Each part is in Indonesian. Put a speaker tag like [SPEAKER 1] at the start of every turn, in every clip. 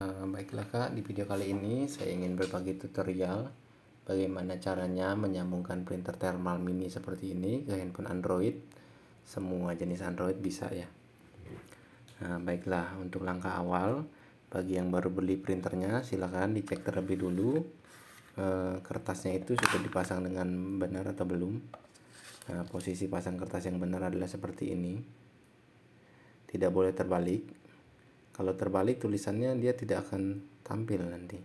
[SPEAKER 1] Eh, baiklah kak, di video kali ini saya ingin berbagi tutorial bagaimana caranya menyambungkan printer thermal mini seperti ini ke handphone Android. Semua jenis Android bisa ya. Nah, baiklah, untuk langkah awal, bagi yang baru beli printernya silahkan dicek terlebih dulu eh, kertasnya itu sudah dipasang dengan benar atau belum. Nah, posisi pasang kertas yang benar adalah seperti ini. Tidak boleh terbalik, kalau terbalik tulisannya dia tidak akan tampil nanti.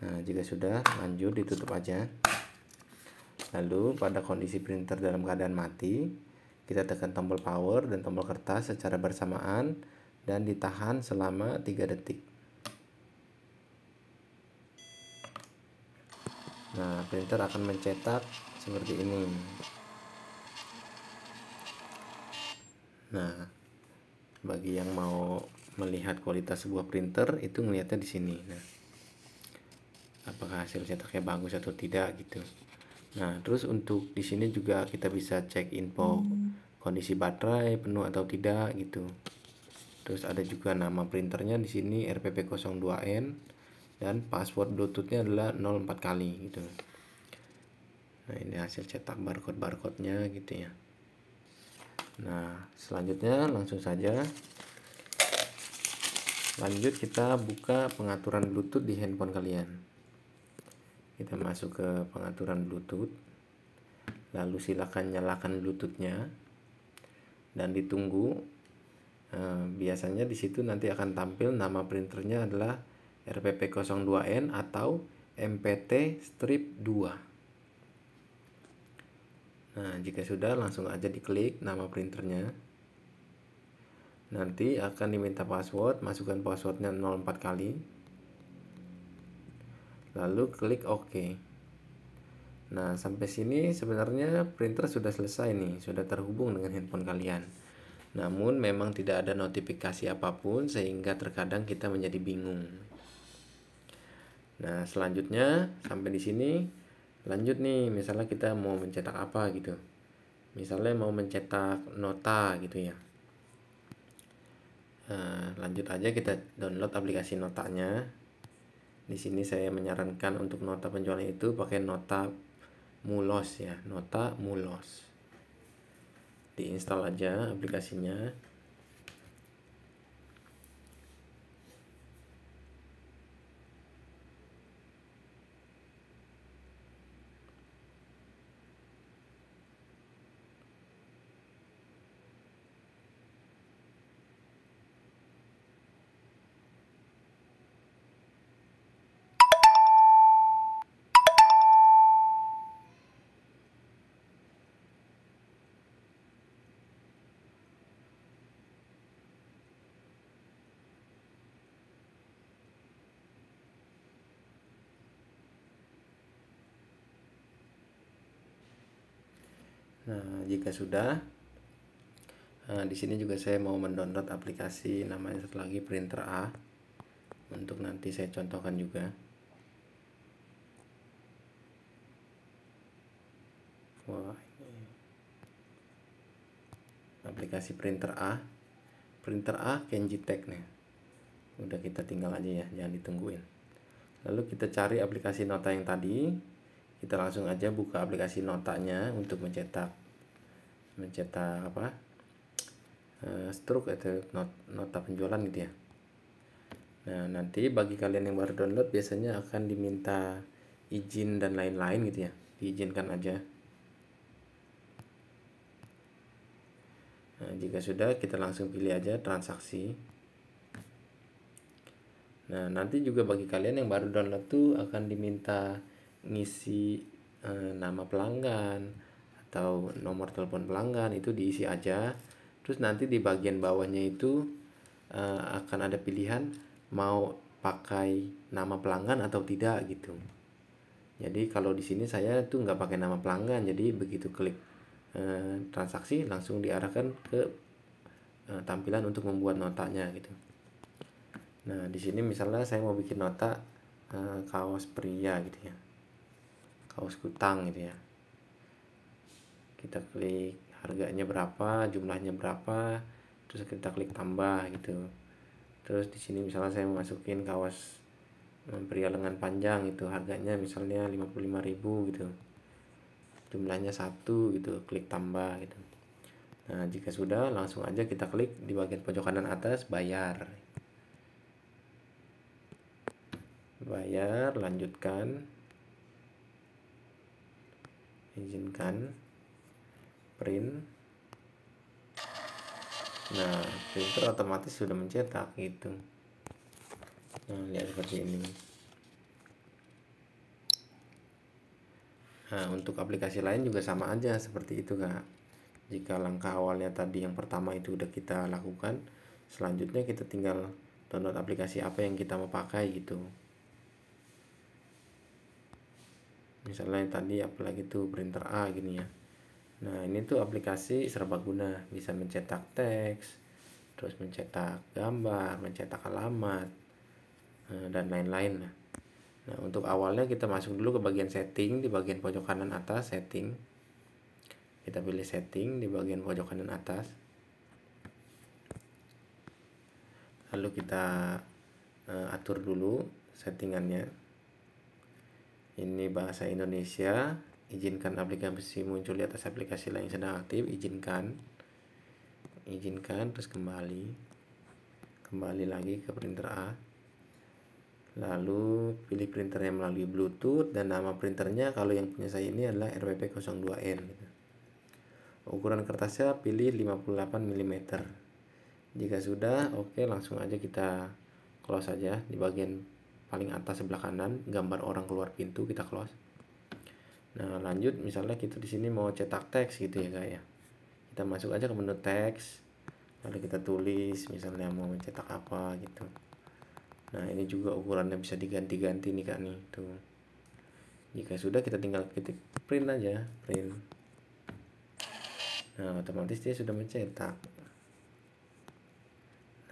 [SPEAKER 1] Nah, jika sudah lanjut ditutup aja. Lalu pada kondisi printer dalam keadaan mati, kita tekan tombol power dan tombol kertas secara bersamaan dan ditahan selama 3 detik. Nah, printer akan mencetak seperti ini. Nah, bagi yang mau melihat kualitas sebuah printer itu melihatnya di sini nah apakah hasil cetaknya bagus atau tidak gitu nah terus untuk di sini juga kita bisa cek info hmm. kondisi baterai penuh atau tidak gitu terus ada juga nama printernya di sini RPP02N dan password bluetoothnya adalah 04 kali gitu nah ini hasil cetak barcode barcode nya gitu ya Nah, selanjutnya langsung saja lanjut kita buka pengaturan Bluetooth di handphone kalian. Kita masuk ke pengaturan Bluetooth. Lalu silakan nyalakan Bluetoothnya dan ditunggu. Eh, biasanya di situ nanti akan tampil nama printernya adalah RPP02N atau MPT strip 2. Nah, jika sudah langsung aja diklik nama printernya. Nanti akan diminta password, masukkan passwordnya 04 kali. Lalu klik OK. Nah, sampai sini sebenarnya printer sudah selesai nih, sudah terhubung dengan handphone kalian. Namun memang tidak ada notifikasi apapun sehingga terkadang kita menjadi bingung. Nah, selanjutnya sampai di sini lanjut nih misalnya kita mau mencetak apa gitu misalnya mau mencetak nota gitu ya nah, lanjut aja kita download aplikasi notanya di sini saya menyarankan untuk nota penjualan itu pakai nota mulos ya nota mulos diinstal aja aplikasinya Nah, jika sudah, nah, di sini juga saya mau mendownload aplikasi namanya satu lagi printer A untuk nanti saya contohkan juga. Wah, aplikasi printer A, printer A Kenji Tech nih. Udah kita tinggal aja ya, jangan ditungguin. Lalu kita cari aplikasi nota yang tadi kita langsung aja buka aplikasi notanya untuk mencetak mencetak apa uh, stroke atau not, nota penjualan gitu ya nah nanti bagi kalian yang baru download biasanya akan diminta izin dan lain-lain gitu ya diizinkan aja Nah, jika sudah, kita langsung pilih aja transaksi. Nah, nanti juga bagi kalian yang baru download tuh akan diminta ngisi e, nama pelanggan atau nomor telepon pelanggan itu diisi aja terus nanti di bagian bawahnya itu e, akan ada pilihan mau pakai nama pelanggan atau tidak gitu jadi kalau di sini saya tuh nggak pakai nama pelanggan jadi begitu klik e, transaksi langsung diarahkan ke e, tampilan untuk membuat notanya gitu nah di sini misalnya saya mau bikin nota eh, kaos pria gitu ya kaos kutang gitu ya kita klik harganya berapa jumlahnya berapa terus kita klik tambah gitu terus di sini misalnya saya masukin kaos eh, pria lengan panjang gitu harganya misalnya 55.000 gitu jumlahnya satu gitu klik tambah gitu nah jika sudah langsung aja kita klik di bagian pojok kanan atas bayar bayar lanjutkan izinkan print nah filter otomatis sudah mencetak gitu nah lihat seperti ini nah untuk aplikasi lain juga sama aja seperti itu kak jika langkah awalnya tadi yang pertama itu udah kita lakukan selanjutnya kita tinggal download aplikasi apa yang kita mau pakai gitu misalnya tadi apalagi tuh printer A gini ya nah ini tuh aplikasi serbaguna bisa mencetak teks terus mencetak gambar mencetak alamat eh, dan lain-lain nah untuk awalnya kita masuk dulu ke bagian setting di bagian pojok kanan atas setting kita pilih setting di bagian pojok kanan atas lalu kita eh, atur dulu settingannya ini bahasa Indonesia izinkan aplikasi muncul di atas aplikasi lain sedang aktif izinkan izinkan terus kembali kembali lagi ke printer A lalu pilih printernya melalui bluetooth dan nama printernya kalau yang punya saya ini adalah RWP02N ukuran kertasnya pilih 58 mm jika sudah oke okay, langsung aja kita close saja di bagian paling atas sebelah kanan gambar orang keluar pintu kita close nah lanjut misalnya kita di sini mau cetak teks gitu ya kak ya kita masuk aja ke menu teks lalu kita tulis misalnya mau mencetak apa gitu nah ini juga ukurannya bisa diganti-ganti nih kak nih tuh jika sudah kita tinggal ketik print aja print nah otomatis dia sudah mencetak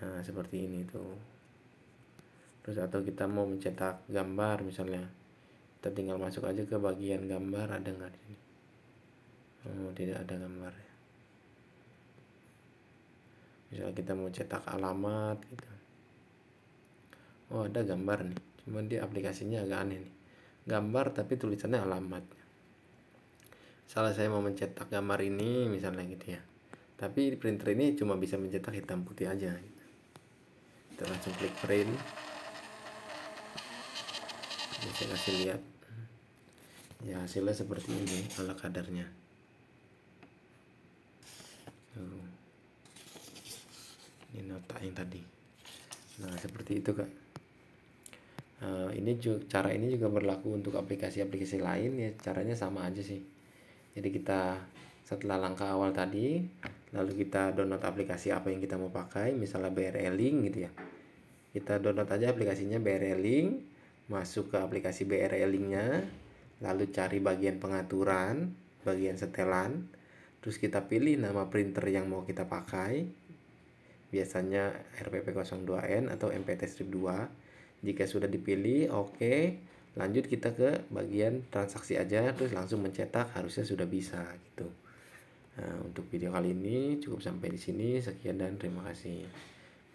[SPEAKER 1] nah seperti ini tuh terus atau kita mau mencetak gambar misalnya kita tinggal masuk aja ke bagian gambar ada nggak di sini oh tidak ada gambar ya misalnya kita mau cetak alamat gitu oh ada gambar nih cuman di aplikasinya agak aneh nih gambar tapi tulisannya alamat salah saya mau mencetak gambar ini misalnya gitu ya tapi printer ini cuma bisa mencetak hitam putih aja gitu. kita langsung klik print ya, saya kasih lihat ya hasilnya seperti ini ala kadarnya ini nota yang tadi nah seperti itu kak uh, ini juga, cara ini juga berlaku untuk aplikasi-aplikasi lain ya caranya sama aja sih jadi kita setelah langkah awal tadi lalu kita download aplikasi apa yang kita mau pakai misalnya BRL e Link gitu ya kita download aja aplikasinya BRL e Link masuk ke aplikasi brl linknya lalu cari bagian pengaturan, bagian setelan, terus kita pilih nama printer yang mau kita pakai, biasanya RPP02N atau MPT-2. Jika sudah dipilih, oke, okay. lanjut kita ke bagian transaksi aja, terus langsung mencetak, harusnya sudah bisa gitu. Nah, untuk video kali ini cukup sampai di sini. Sekian dan terima kasih.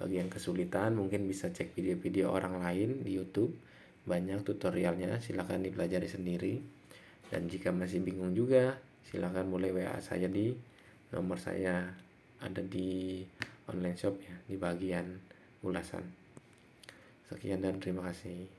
[SPEAKER 1] Bagi yang kesulitan mungkin bisa cek video-video orang lain di YouTube banyak tutorialnya silahkan dipelajari sendiri dan jika masih bingung juga silahkan mulai WA saya di nomor saya ada di online shop ya di bagian ulasan sekian dan terima kasih